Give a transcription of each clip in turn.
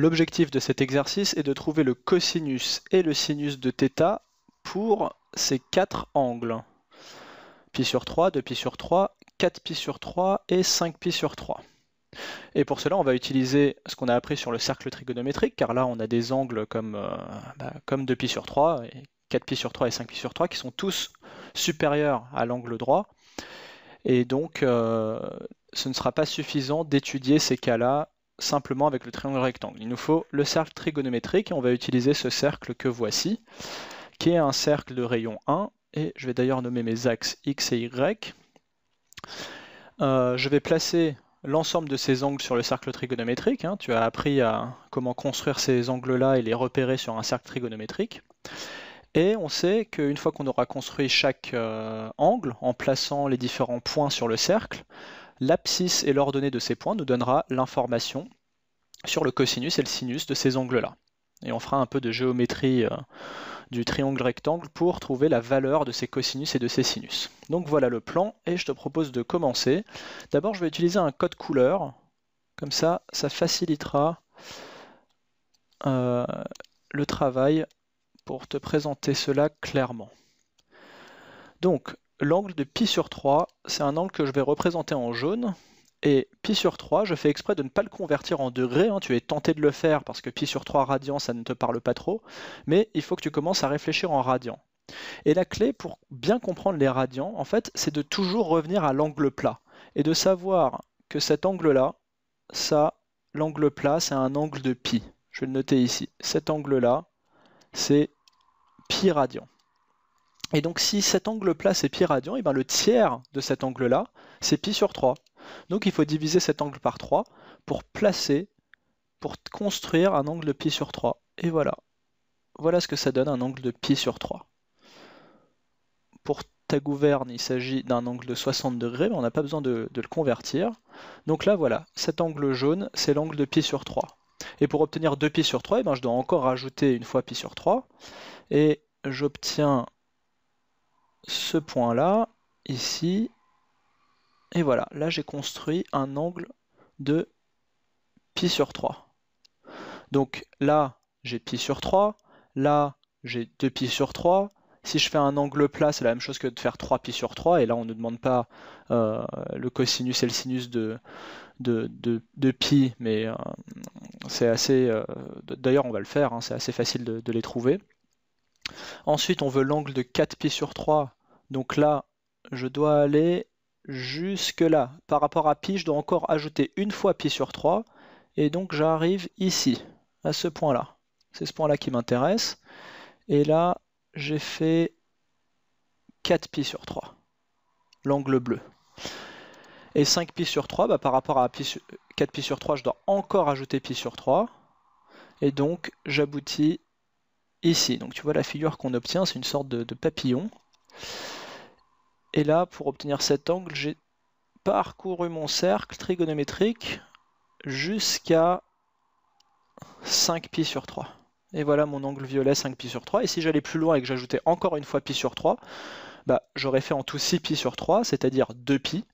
L'objectif de cet exercice est de trouver le cosinus et le sinus de θ pour ces quatre angles. Pi sur 3, 2 pi sur 3, 4 pi sur 3 et 5 pi sur 3. Et pour cela, on va utiliser ce qu'on a appris sur le cercle trigonométrique, car là, on a des angles comme, euh, bah, comme 2π sur 3, 4π sur 3 et 5π sur 3, qui sont tous supérieurs à l'angle droit. Et donc, euh, ce ne sera pas suffisant d'étudier ces cas-là simplement avec le triangle rectangle. Il nous faut le cercle trigonométrique et on va utiliser ce cercle que voici, qui est un cercle de rayon 1, et je vais d'ailleurs nommer mes axes x et y. Euh, je vais placer l'ensemble de ces angles sur le cercle trigonométrique. Hein. Tu as appris à comment construire ces angles-là et les repérer sur un cercle trigonométrique. Et on sait qu'une fois qu'on aura construit chaque euh, angle, en plaçant les différents points sur le cercle, l'abscisse et l'ordonnée de ces points nous donnera l'information sur le cosinus et le sinus de ces angles-là. Et on fera un peu de géométrie euh, du triangle rectangle pour trouver la valeur de ces cosinus et de ces sinus. Donc voilà le plan et je te propose de commencer. D'abord je vais utiliser un code couleur, comme ça ça facilitera euh, le travail pour te présenter cela clairement. Donc l'angle de pi sur 3, c'est un angle que je vais représenter en jaune, et pi sur 3, je fais exprès de ne pas le convertir en degrés, hein. tu es tenté de le faire parce que pi sur 3 radian, ça ne te parle pas trop, mais il faut que tu commences à réfléchir en radian. Et la clé pour bien comprendre les radians, en fait, c'est de toujours revenir à l'angle plat et de savoir que cet angle-là, ça, l'angle plat, c'est un angle de pi. Je vais le noter ici. Cet angle-là, c'est pi radian. Et donc si cet angle plat c'est pi radian, et eh bien le tiers de cet angle-là, c'est pi sur 3. Donc il faut diviser cet angle par 3 pour placer, pour construire un angle de pi sur 3. Et voilà. Voilà ce que ça donne un angle de pi sur 3. Pour ta gouverne, il s'agit d'un angle de 60 degrés, mais on n'a pas besoin de, le convertir. Donc là, voilà, cet angle jaune, c'est l'angle de pi sur 3. Et pour obtenir 2 pi sur 3, eh ben, je dois encore rajouter une fois pi sur 3. Et j'obtiens ce point-là, ici, et voilà, là j'ai construit un angle de pi sur 3. Donc là j'ai pi sur 3, là j'ai 2 pi sur 3. Si je fais un angle plat, c'est la même chose que de faire 3 π sur 3, et là on ne demande pas euh, le cosinus et le sinus de, de, pi, mais euh, c'est assez... Euh, d'ailleurs on va le faire, hein, c'est assez facile de, les trouver. Ensuite on veut l'angle de 4 π sur 3, donc là je dois aller jusque-là. Par rapport à pi, je dois encore ajouter une fois pi sur 3. Et donc j'arrive ici, à ce point-là. C'est ce point-là qui m'intéresse. Et là, j'ai fait 4 pi sur 3, l'angle bleu. Et 5 pi sur 3, bah, par rapport à pi 4 pi sur 3, je dois encore ajouter pi sur 3. Et donc j'aboutis ici. Donc tu vois la figure qu'on obtient, c'est une sorte de papillon. Et là, pour obtenir cet angle, j'ai parcouru mon cercle trigonométrique jusqu'à 5 pi sur 3. Et voilà mon angle violet 5 pi sur 3. Et si j'allais plus loin et que j'ajoutais encore une fois pi sur 3, bah, j'aurais fait en tout 6 π sur 3, c'est-à-dire 2 pi.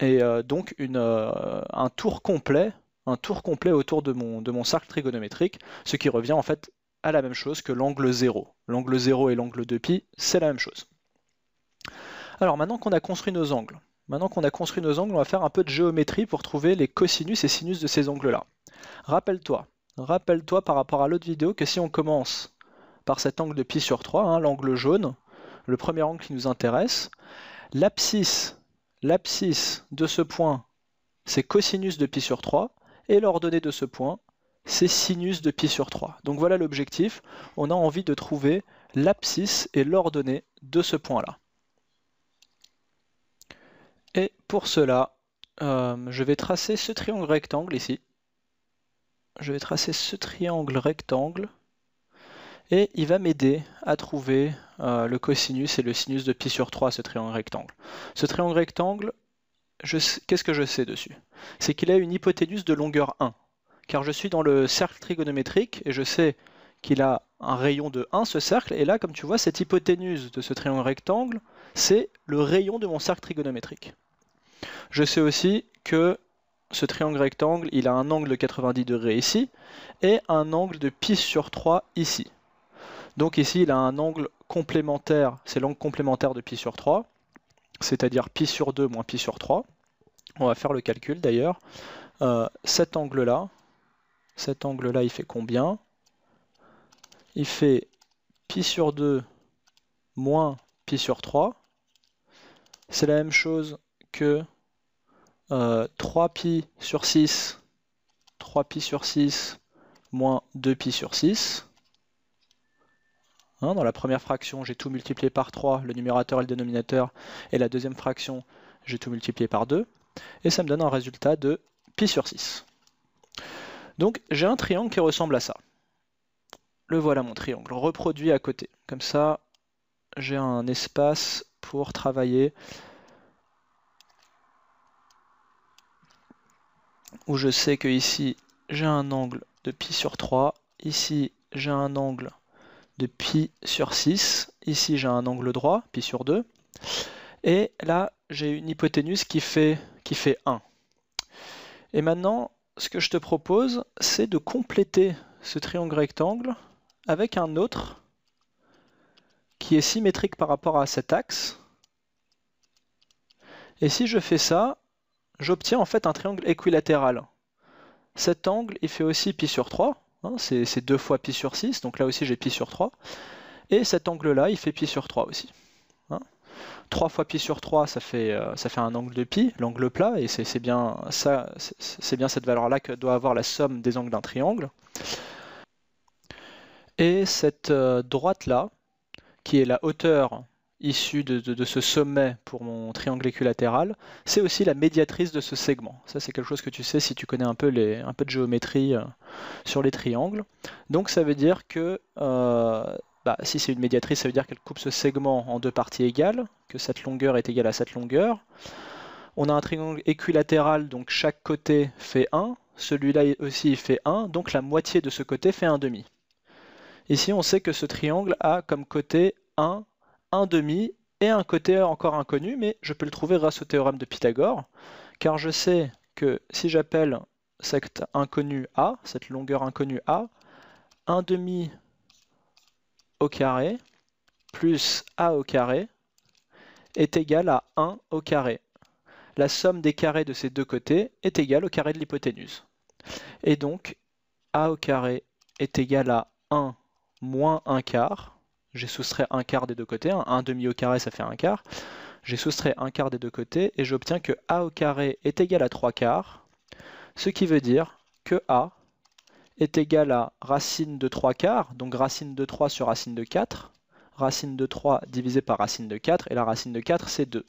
Et euh, donc une, euh, un tour complet un tour complet autour de mon, de mon cercle trigonométrique, ce qui revient en fait à la même chose que l'angle 0. L'angle 0 et l'angle 2π, c'est la même chose. Alors maintenant qu'on a construit nos angles, maintenant qu'on a construit nos angles, on va faire un peu de géométrie pour trouver les cosinus et sinus de ces angles-là. Rappelle-toi, rappelle-toi par rapport à l'autre vidéo que si on commence par cet angle de pi sur 3, hein, l'angle jaune, le premier angle qui nous intéresse, l'abscisse, l'abscisse de ce point, c'est cosinus de pi sur 3, et l'ordonnée de ce point, c'est sinus de pi sur 3. Donc voilà l'objectif, on a envie de trouver l'abscisse et l'ordonnée de ce point-là. Et pour cela, euh, je vais tracer ce triangle rectangle ici. Je vais tracer ce triangle rectangle et il va m'aider à trouver euh, le cosinus et le sinus de pi sur 3 ce triangle rectangle. Ce triangle rectangle, qu'est-ce que je sais dessus C'est qu'il a une hypoténuse de longueur 1, car je suis dans le cercle trigonométrique et je sais qu'il a un rayon de 1, ce cercle, et là, comme tu vois, cette hypoténuse de ce triangle rectangle, c'est le rayon de mon cercle trigonométrique. Je sais aussi que ce triangle rectangle, il a un angle de 90 degrés ici, et un angle de pi sur 3 ici. Donc ici, il a un angle complémentaire, c'est l'angle complémentaire de pi sur 3, c'est-à-dire pi sur 2 moins pi sur 3. On va faire le calcul d'ailleurs. Euh, cet angle-là, cet angle-là, il fait combien il fait pi sur 2 moins pi sur 3. C'est la même chose que 3pi euh, sur 6, 3pi sur 6 moins 2pi sur 6. Hein, dans la première fraction, j'ai tout multiplié par 3, le numérateur et le dénominateur, et la deuxième fraction, j'ai tout multiplié par 2, et ça me donne un résultat de pi sur 6. Donc j'ai un triangle qui ressemble à ça. Le voilà mon triangle, reproduit à côté. Comme ça, j'ai un espace pour travailler où je sais que ici j'ai un angle de pi sur 3, ici j'ai un angle de pi sur 6, ici j'ai un angle droit, pi sur 2, et là j'ai une hypoténuse qui fait, qui fait 1. Et maintenant, ce que je te propose, c'est de compléter ce triangle rectangle avec un autre qui est symétrique par rapport à cet axe. Et si je fais ça, j'obtiens en fait un triangle équilatéral. Cet angle, il fait aussi pi sur 3, hein, c'est 2 fois π sur 6, donc là aussi j'ai pi sur 3. Et cet angle-là, il fait pi sur 3 aussi. 3 hein. fois π sur 3, ça fait, euh, ça fait un angle de pi, l'angle plat, et c'est bien, ça, bien cette valeur-là que doit avoir la somme des angles d'un triangle. Et cette euh, droite-là, qui est la hauteur issue de, ce sommet pour mon triangle équilatéral, c'est aussi la médiatrice de ce segment. Ça, c'est quelque chose que tu sais si tu connais un peu, les, un peu de géométrie euh, sur les triangles. Donc, ça veut dire que euh, bah, si c'est une médiatrice, ça veut dire qu'elle coupe ce segment en deux parties égales, que cette longueur est égale à cette longueur. On a un triangle équilatéral, donc chaque côté fait 1. Celui-là aussi fait 1, donc la moitié de ce côté fait demi. Ici, on sait que ce triangle a comme côté 1, 1 demi et un côté encore inconnu, mais je peux le trouver grâce au théorème de Pythagore, car je sais que si j'appelle cette inconnue A, cette longueur inconnue A, 1 demi au carré plus A au carré est égal à 1 au carré. La somme des carrés de ces deux côtés est égale au carré de l'hypoténuse. Et donc, A au carré est égal à 1 moins un quart. J'ai soustrait un quart des deux côtés. Hein. un demi au carré, ça fait un quart. J'ai soustrait un quart des deux côtés et j'obtiens que a au carré est égal à trois quarts. Ce qui veut dire que a est égal à racine de trois quarts, donc racine de 3 sur racine de 4, racine de 3 divisé par racine de 4, et la racine de 4 c'est 2.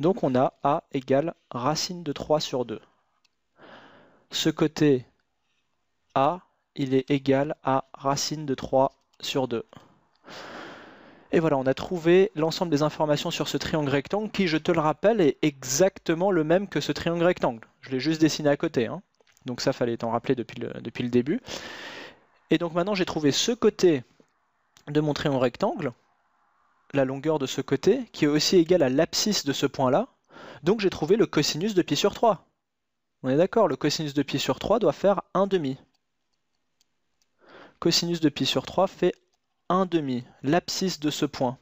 Donc on a a égale racine de 3 sur 2. Ce côté a, il est égal à racine de 3 sur 2. Et voilà, on a trouvé l'ensemble des informations sur ce triangle rectangle qui, je te le rappelle, est exactement le même que ce triangle rectangle. Je l'ai juste dessiné à côté. Hein. Donc ça, fallait t'en rappeler depuis le, depuis le début. Et donc maintenant, j'ai trouvé ce côté de mon triangle rectangle, la longueur de ce côté, qui est aussi égale à l'abscisse de ce point-là. Donc j'ai trouvé le cosinus de pi sur 3. On est d'accord, le cosinus de pi sur 3 doit faire 1 demi cosinus de pi sur 3 fait 1 demi, l'abscisse de ce point.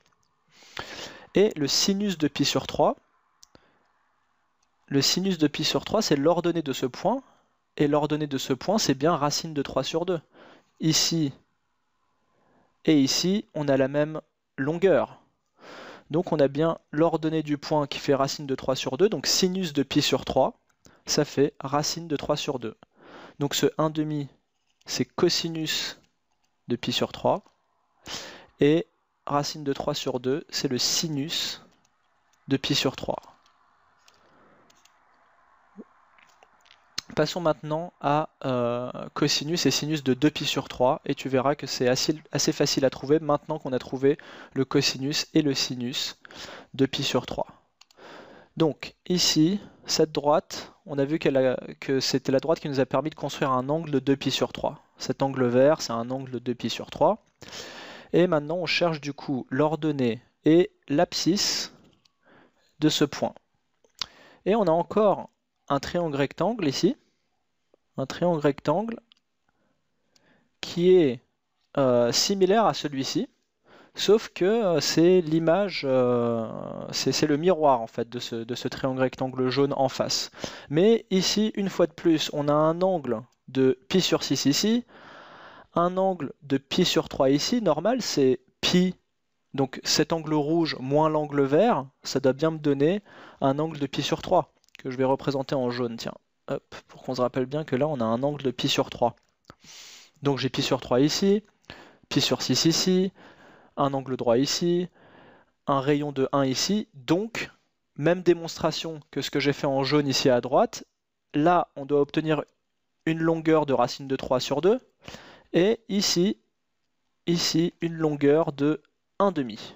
Et le sinus de pi sur 3, le sinus de pi sur 3, c'est l'ordonnée de ce point, et l'ordonnée de ce point, c'est bien racine de 3 sur 2. Ici et ici, on a la même longueur. Donc on a bien l'ordonnée du point qui fait racine de 3 sur 2, donc sinus de pi sur 3, ça fait racine de 3 sur 2. Donc ce 1 demi, c'est cosinus de pi sur 3. Et racine de 3 sur 2, c'est le sinus de pi sur 3. Passons maintenant à euh, cosinus et sinus de 2 pi sur 3, et tu verras que c'est assez, facile à trouver maintenant qu'on a trouvé le cosinus et le sinus de 2pi sur 3. Donc ici, cette droite, on a vu que c'était la droite qui nous a permis de construire un angle de 2π sur 3. Cet angle vert, c'est un angle de 2 sur 3. Et maintenant, on cherche du coup l'ordonnée et l'abscisse de ce point. Et on a encore un triangle rectangle ici, un triangle rectangle qui est euh, similaire à celui-ci, sauf que euh, c'est l'image, euh, c'est le miroir en fait de ce, de ce triangle rectangle jaune en face. Mais ici, une fois de plus, on a un angle de pi sur 6 ici, un angle de pi sur 3 ici, normal, c'est pi, donc cet angle rouge moins l'angle vert, ça doit bien me donner un angle de pi sur 3, que je vais représenter en jaune, tiens, hop, pour qu'on se rappelle bien que là on a un angle de pi sur 3. Donc j'ai pi sur 3 ici, pi sur 6 ici, un angle droit ici, un rayon de 1 ici, donc même démonstration que ce que j'ai fait en jaune ici à droite, là on doit obtenir une longueur de racine de 3 sur 2, et ici, ici, une longueur de 1,5.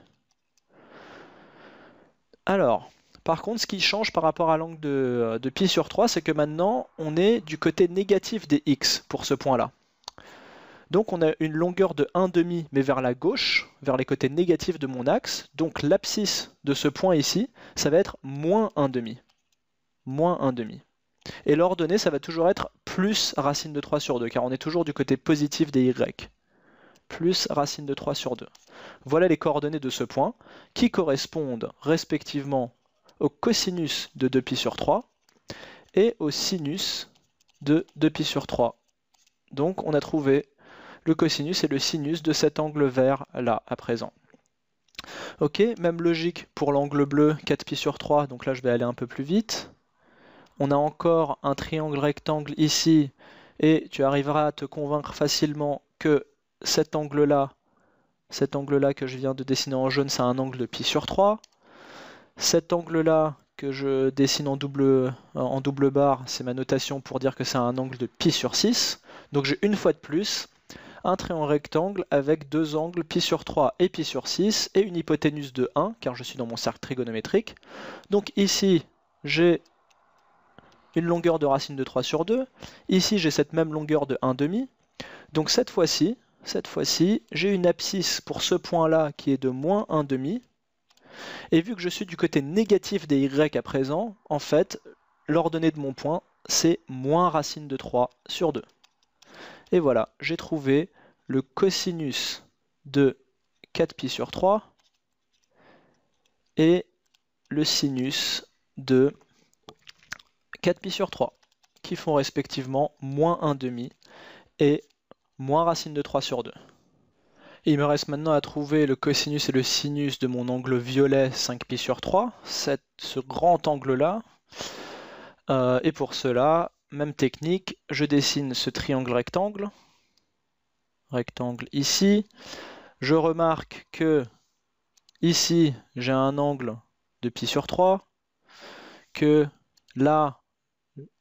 Alors, par contre, ce qui change par rapport à l'angle de, de pi sur 3, c'est que maintenant, on est du côté négatif des x pour ce point-là. Donc on a une longueur de 1,5 mais vers la gauche, vers les côtés négatifs de mon axe. Donc l'abscisse de ce point ici, ça va être moins 1,5. Moins 1,5. Et l'ordonnée, ça va toujours être plus racine de 3 sur 2, car on est toujours du côté positif des y. Plus racine de 3 sur 2. Voilà les coordonnées de ce point, qui correspondent respectivement au cosinus de 2 pi sur 3 et au sinus de 2 pi sur 3. Donc on a trouvé le cosinus et le sinus de cet angle vert là à présent. Ok, même logique pour l'angle bleu 4 pi sur 3, donc là je vais aller un peu plus vite on a encore un triangle rectangle ici, et tu arriveras à te convaincre facilement que cet angle-là, cet angle-là que je viens de dessiner en jaune, c'est un angle de pi sur 3. Cet angle-là que je dessine en double, barre, c'est ma notation pour dire que c'est un angle de pi sur 6. Donc j'ai une fois de plus un triangle rectangle avec deux angles pi sur 3 et pi sur 6 et une hypoténuse de 1 car je suis dans mon cercle trigonométrique. Donc ici j'ai une longueur de racine de 3 sur 2. Ici, j'ai cette même longueur de 1,5. Donc cette fois-ci, cette fois-ci, j'ai une abscisse pour ce point-là qui est de moins 1,5. Et vu que je suis du côté négatif des y à présent, en fait, l'ordonnée de mon point, c'est moins racine de 3 sur 2. Et voilà, j'ai trouvé le cosinus de 4pi sur 3 et le sinus de 4 pi sur 3, qui font respectivement moins 1 demi et moins racine de 3 sur 2. il me reste maintenant à trouver le cosinus et le sinus de mon angle violet 5 pi sur 3, ce grand angle-là. Euh, et pour cela, même technique, je dessine ce triangle rectangle, rectangle ici. Je remarque que ici, j'ai un angle de pi sur 3, que là,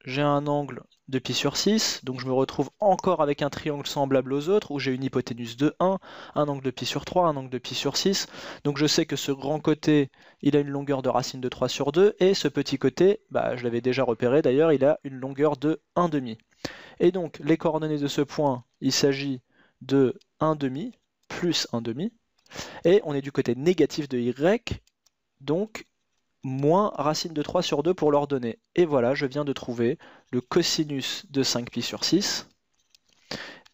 j'ai un angle de pi sur 6, donc je me retrouve encore avec un triangle semblable aux autres, où j'ai une hypoténuse de 1, un angle de pi sur 3, un angle de pi sur 6, donc je sais que ce grand côté, il a une longueur de racine de 3 sur 2, et ce petit côté, bah, je l'avais déjà repéré d'ailleurs, il a une longueur de 1 demi. Et donc, les coordonnées de ce point, il s'agit de 1 demi plus 1 demi, et on est du côté négatif de y, donc moins racine de 3 sur 2 pour l'ordonnée. Et voilà, je viens de trouver le cosinus de 5pi sur 6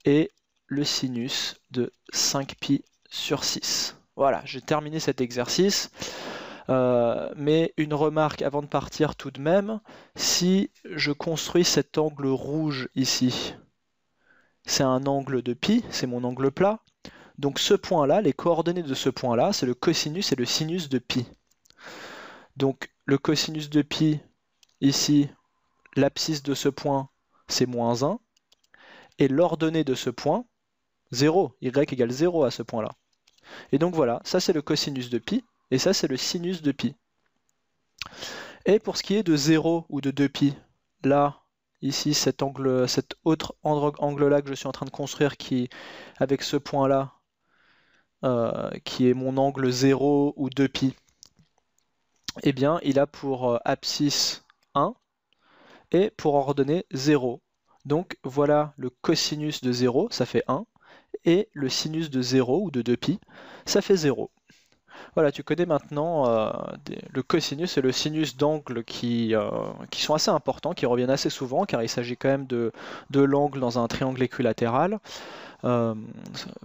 et le sinus de 5pi sur 6. Voilà, j'ai terminé cet exercice. Euh, mais une remarque avant de partir tout de même, si je construis cet angle rouge ici, c'est un angle de pi, c'est mon angle plat. Donc ce point-là, les coordonnées de ce point-là, c'est le cosinus et le sinus de pi. Donc le cosinus de pi, ici, l'abscisse de ce point, c'est moins 1. Et l'ordonnée de ce point, 0. Y égale 0 à ce point-là. Et donc voilà, ça c'est le cosinus de pi, et ça c'est le sinus de pi. Et pour ce qui est de 0 ou de 2pi, là, ici, cet, angle, autre angle-là que je suis en train de construire, qui, avec ce point-là, euh, qui est mon angle 0 ou 2pi, eh bien, il a pour euh, abscisse 1 et pour ordonnée 0. Donc voilà le cosinus de 0, ça fait 1, et le sinus de 0 ou de 2π, ça fait 0. Voilà, tu connais maintenant euh, le cosinus et le sinus d'angle euh, qui, sont assez importants, qui reviennent assez souvent, car il s'agit quand même de, l'angle dans un triangle équilatéral. Euh,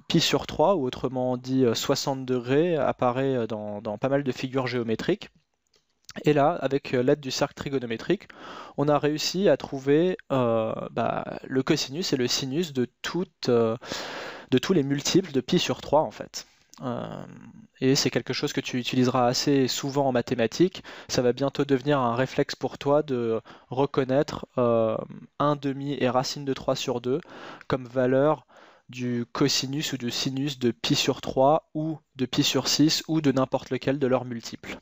pi sur 3, ou autrement dit 60 degrés, apparaît dans pas mal de figures géométriques. Et là, avec euh, l'aide du cercle trigonométrique, on a réussi à trouver euh, bah, le cosinus et le sinus euh, de, tous les multiples de pi sur 3 en fait. et c'est quelque chose que tu utiliseras assez souvent en mathématiques. Ça va bientôt devenir un réflexe pour toi de reconnaître 1 demi et racine de 3 sur 2 comme valeur du cosinus ou du sinus de pi sur 3 ou de pi sur 6 ou de n'importe lequel de leurs multiples.